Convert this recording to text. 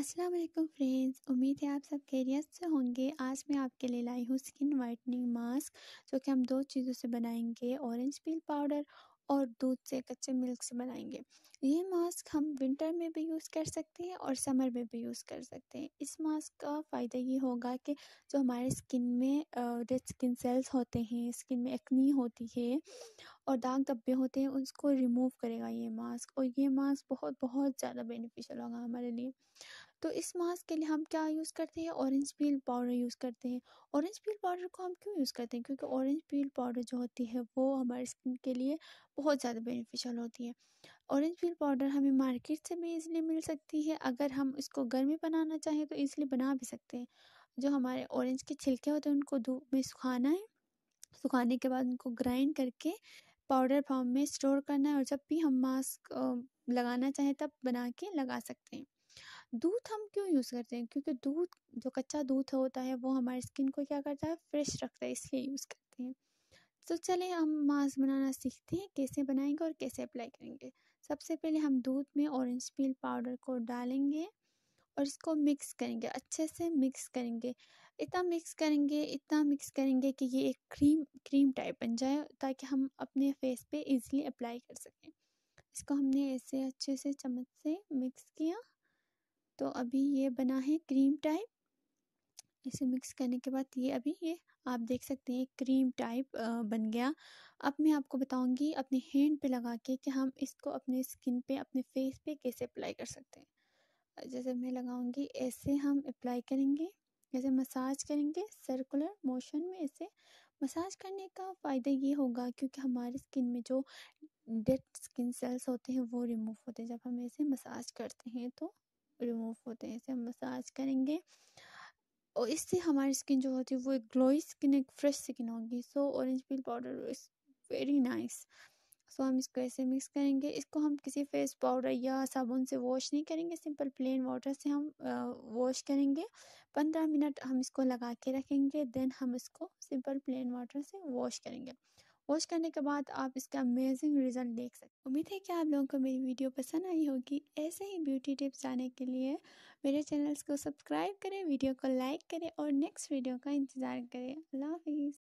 अस्सलाम वालेकुम फ्रेंड्स उम्मीद है आप सब खैरियत से होंगे आज मैं आपके लिए लाई हूँ स्किन वाइटनिंग मास्क जो कि हम दो चीज़ों से बनाएंगे ऑरेंज पील पाउडर और दूध से कच्चे मिल्क से बनाएंगे ये मास्क हम विंटर में भी यूज़ कर सकते हैं और समर में भी यूज़ कर सकते हैं इस मास्क का फ़ायदा ये होगा कि जो हमारे स्किन में डेड स्किन सेल्स होते हैं स्किन में एक्नी होती है और दाग धब्बे होते हैं उसको रिमूव करेगा ये मास्क और ये मास्क बहुत बहुत ज़्यादा बेनिफिशियल होगा हमारे लिए तो इस मास्क के लिए हम क्या यूज़ करते हैं ऑरेंज पील पाउडर यूज़ करते हैं ऑरेंज पील पाउडर को हम क्यों यूज़ करते हैं क्योंकि ऑरेंज पील पाउडर जो होती है वो हमारे स्किन के लिए बहुत ज़्यादा बेनिफिशियल होती है ऑरेंज पील पाउडर हमें मार्केट से भी इसलिए मिल सकती है अगर हम इसको घर में बनाना चाहें तो इसलिए बना भी सकते हैं जो हमारे ऑरेंज के छिलके होते हैं उनको धूप में सुखाना है सुखाने के बाद उनको ग्राइंड करके पाउडर फॉर्म में स्टोर करना है और जब भी हम मास्क लगाना चाहें तब बना के लगा सकते हैं दूध हम क्यों यूज़ करते हैं क्योंकि दूध जो कच्चा दूध होता है वो हमारी स्किन को क्या करता है फ्रेश रखता है इसलिए यूज़ करते हैं तो चले हम मास्क बनाना सीखते हैं कैसे बनाएंगे और कैसे अप्लाई करेंगे सबसे पहले हम दूध में ऑरेंज पील पाउडर को डालेंगे और इसको मिक्स करेंगे अच्छे से मिक्स करेंगे इतना मिक्स करेंगे इतना मिक्स करेंगे कि ये एक क्रीम क्रीम टाइप बन जाए ताकि हम अपने फेस पे इजीली अप्लाई कर सकें इसको हमने ऐसे अच्छे से चम्मच से मिक्स किया तो अभी ये बना है क्रीम टाइप इसे मिक्स करने के बाद ये अभी ये आप देख सकते हैं क्रीम टाइप बन गया अब मैं आपको बताऊंगी अपने हैंड पे लगा के कि हम इसको अपने स्किन पे अपने फेस पे कैसे अप्लाई कर सकते हैं जैसे मैं लगाऊंगी ऐसे हम अप्लाई करेंगे जैसे मसाज करेंगे सर्कुलर मोशन में ऐसे मसाज करने का फ़ायदा ये होगा क्योंकि हमारी स्किन में जो डेड स्किन सेल्स होते हैं वो रिमूव होते हैं जब हम ऐसे मसाज करते हैं तो रिमूव होते हैं ऐसे हम मसाज करेंगे और इससे हमारी स्किन जो होती है वो एक ग्लोई स्किन एक फ्रेश स्किन होगी so orange peel powder is very nice so हम इसको ऐसे मिक्स करेंगे इसको हम किसी फेस पाउडर या साबुन से वॉश नहीं करेंगे सिंपल प्लेन वाटर से हम वॉश करेंगे पंद्रह मिनट हम इसको लगा के रखेंगे देन हम इसको सिंपल प्लेन वाटर से वॉश करेंगे वॉश करने के बाद आप इसका अमेजिंग रिजल्ट देख सकते हैं उम्मीद है कि आप लोगों को मेरी वीडियो पसंद आई होगी ऐसे ही ब्यूटी टिप्स जाने के लिए मेरे चैनल्स को सब्सक्राइब करें वीडियो को लाइक करें और नेक्स्ट वीडियो का इंतज़ार करें अल्लाह हाफिज़